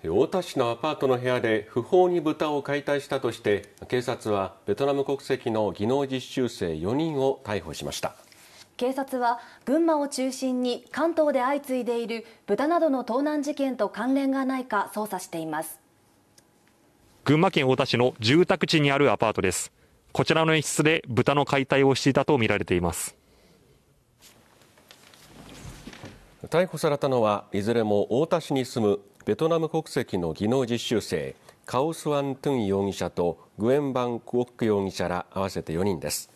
太田市のアパートの部屋で不法に豚を解体したとして警察はベトナム国籍の技能実習生4人を逮捕しました警察は群馬を中心に関東で相次いでいる豚などの盗難事件と関連がないか捜査しています群馬県太田市の住宅地にあるアパートですこちらの一室で豚の解体をしていたとみられています逮捕されたのはいずれも太田市に住むベトナム国籍の技能実習生カオ・スワン・トゥン容疑者とグエン・バン・クオック容疑者ら合わせて4人です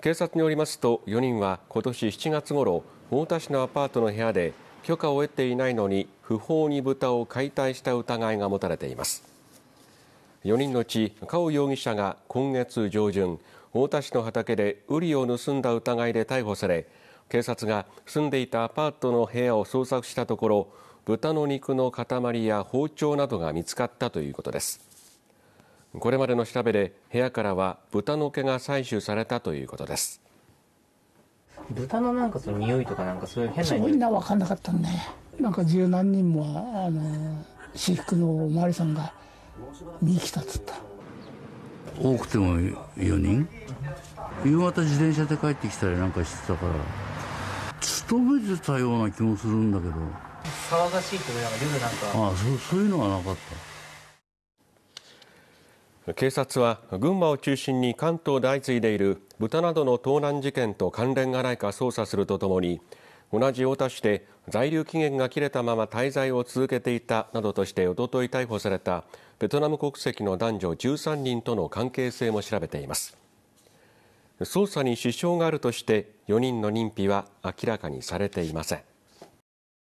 警察によりますと4人は今年7月ごろ太田市のアパートの部屋で許可を得ていないのに不法に豚を解体した疑いが持たれています4人のうちカオ容疑者が今月上旬太田市の畑でウリを盗んだ疑いで逮捕され警察が住んでいたアパートの部屋を捜索したところ豚の肉の塊や包丁などが見つかったということです。これまでの調べで部屋からは豚の毛が採取されたということです。豚のなんかその匂いとかなんかそういう変なそい匂うい。分かんなかったんで、なんか十何人もあの私服のお巡りさんが見に来たっつった。多くても4人夕方自転車で帰ってきたりなんかしてたから勤めてたような気もするんだけど騒がしいというか夜なんかああそそういうのはなかった警察は群馬を中心に関東で相次いでいる豚などの盗難事件と関連がないか捜査するとともに同じ太田市で在留期限が切れたまま滞在を続けていたなどとしておととい逮捕されたベトナム国籍の男女13人との関係性も調べています捜査に支障があるとして4人の認否は明らかにされていません